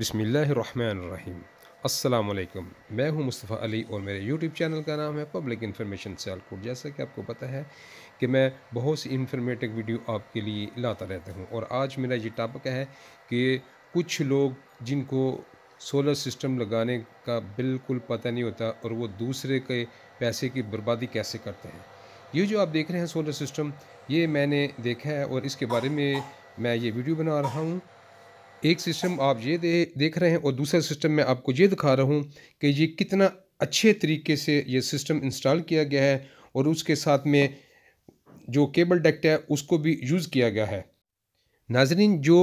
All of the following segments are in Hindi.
बिसमीम् असलकम मैं हूं मुस्तफ़ा अली और मेरे YouTube चैनल का नाम है पब्लिक इन्फॉर्मेशन सियालकोट जैसा कि आपको पता है कि मैं बहुत सी इन्फॉर्मेटिव वीडियो आपके लिए लाता रहता हूं और आज मेरा ये टॉपिक है कि कुछ लोग जिनको सोलर सिस्टम लगाने का बिल्कुल पता नहीं होता और वो दूसरे के पैसे की बर्बादी कैसे करते हैं ये जो आप देख रहे हैं सोलर सिस्टम ये मैंने देखा है और इसके बारे में मैं ये वीडियो बना रहा हूँ एक सिस्टम आप ये दे, देख रहे हैं और दूसरा सिस्टम मैं आपको ये दिखा रहा हूँ कि ये कितना अच्छे तरीके से ये सिस्टम इंस्टॉल किया गया है और उसके साथ में जो केबल डेक्ट है उसको भी यूज़ किया गया है नाजरीन जो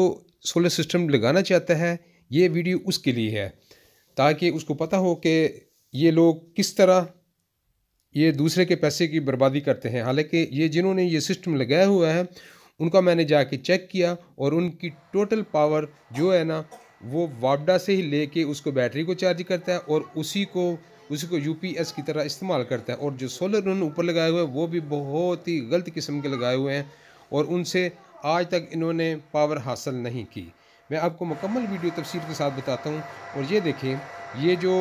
सोलर सिस्टम लगाना चाहता है ये वीडियो उसके लिए है ताकि उसको पता हो कि ये लोग किस तरह ये दूसरे के पैसे की बर्बादी करते हैं हालांकि ये जिन्होंने ये सिस्टम लगाया हुआ है उनका मैंने जाके चेक किया और उनकी टोटल पावर जो है ना वो वापडा से ही लेके उसको बैटरी को चार्ज करता है और उसी को उसी को यूपीएस की तरह इस्तेमाल करता है और जो सोलर उन्होंने ऊपर लगाए हुए हैं वो भी बहुत ही गलत किस्म के लगाए हुए हैं और उनसे आज तक इन्होंने पावर हासिल नहीं की मैं आपको मुकम्मल वीडियो तफसीर के साथ बताता हूँ और ये देखें ये जो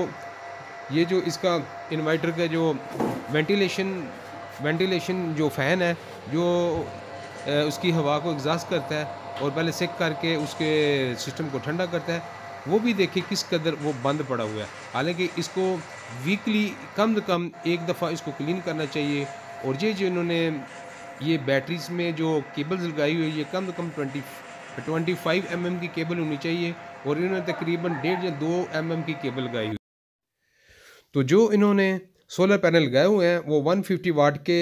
ये जो इसका इन्वर्टर का जो वेंटिलेशन वेंटिलेशन जो फ़ैन है जो उसकी हवा को एग्जास्ट करता है और पहले सेक करके उसके सिस्टम को ठंडा करता है वो भी देखिए किस कदर वो बंद पड़ा हुआ है हालांकि इसको वीकली कम से कम एक दफ़ा इसको क्लीन करना चाहिए और ये जो इन्होंने ये बैटरीज में जो केबल्स लगाई हुई है ये कम से कम twenty twenty five M M की केबल होनी चाहिए और इन्होंने तकरीबन डेढ़ या दो एम mm एम की केबल लगाई हुई तो जो इन्होंने सोलर पैनल लगाए हुए हैं वो वन फिफ्टी वाट के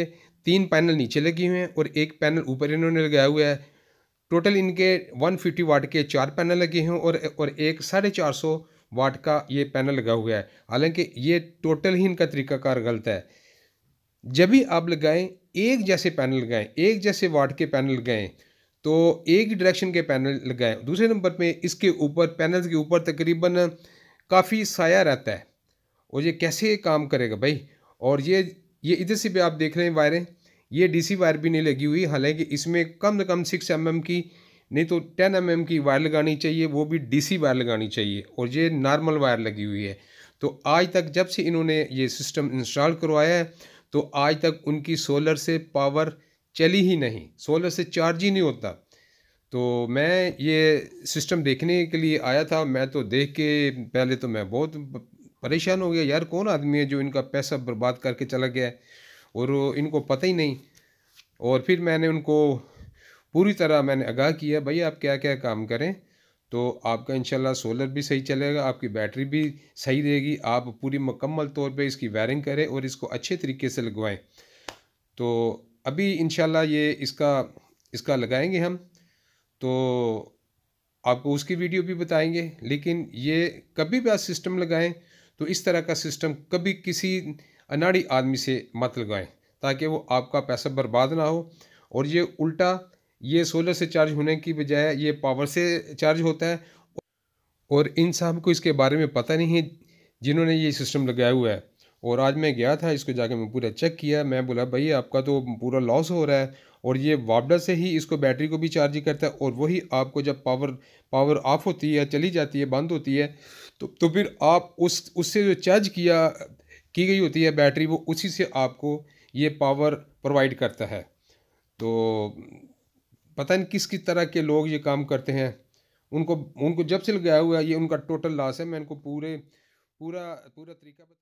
तीन पैनल नीचे लगे हुए हैं और एक पैनल ऊपर इन्होंने लगाया हुआ है टोटल इनके 150 वाट के चार पैनल लगे हैं और और एक साढ़े चार सौ वाट का ये पैनल लगा हुआ है हालांकि ये टोटल ही इनका तरीकाकार गलत है जब भी आप लगाएं एक जैसे पैनल लगाएं एक जैसे वाट के पैनल लगाएं तो एक ही डायरेक्शन के पैनल लगाएं दूसरे नंबर पर इसके ऊपर पैनल के ऊपर तकरीबन काफ़ी साया रहता है और ये कैसे काम करेगा भाई और ये ये इधर से भी आप देख रहे हैं वायरें ये डीसी वायर भी नहीं लगी हुई हालांकि इसमें कम से कम सिक्स एम mm की नहीं तो टेन एम mm की वायर लगानी चाहिए वो भी डीसी वायर लगानी चाहिए और ये नॉर्मल वायर लगी हुई है तो आज तक जब से इन्होंने ये सिस्टम इंस्टॉल करवाया है तो आज तक उनकी सोलर से पावर चली ही नहीं सोलर से चार्ज ही नहीं होता तो मैं ये सिस्टम देखने के लिए आया था मैं तो देख के पहले तो मैं बहुत परेशान हो गया यार कौन आदमी है जो इनका पैसा बर्बाद करके चला गया है और इनको पता ही नहीं और फिर मैंने उनको पूरी तरह मैंने आगाह किया भाई आप क्या क्या काम करें तो आपका इंशाल्लाह सोलर भी सही चलेगा आपकी बैटरी भी सही रहेगी आप पूरी मुकम्मल तौर पे इसकी वायरिंग करें और इसको अच्छे तरीके से लगवाएं तो अभी इनशाला ये इसका इसका लगाएंगे हम तो आपको उसकी वीडियो भी बताएंगे लेकिन ये कभी भी आप सिस्टम लगाएं तो इस तरह का सिस्टम कभी किसी अनाड़ी आदमी से मत लगाएं ताकि वो आपका पैसा बर्बाद ना हो और ये उल्टा ये सोलर से चार्ज होने की बजाय ये पावर से चार्ज होता है और इन साहब को इसके बारे में पता नहीं है जिन्होंने ये सिस्टम लगाया हुआ है और आज मैं गया था इसको जाके मैं पूरा चेक किया मैं बोला भाई आपका तो पूरा लॉस हो रहा है और ये वापडा से ही इसको बैटरी को भी चार्ज करता है और वही आपको जब पावर पावर ऑफ होती है चली जाती है बंद होती है तो तो फिर आप उस उससे जो चार्ज किया की गई होती है बैटरी वो उसी से आपको ये पावर प्रोवाइड करता है तो पता नहीं किस किस तरह के लोग ये काम करते हैं उनको उनको जब से लगाया हुआ है ये उनका टोटल लॉस है मैं इनको पूरे पूरा पूरा तरीका बता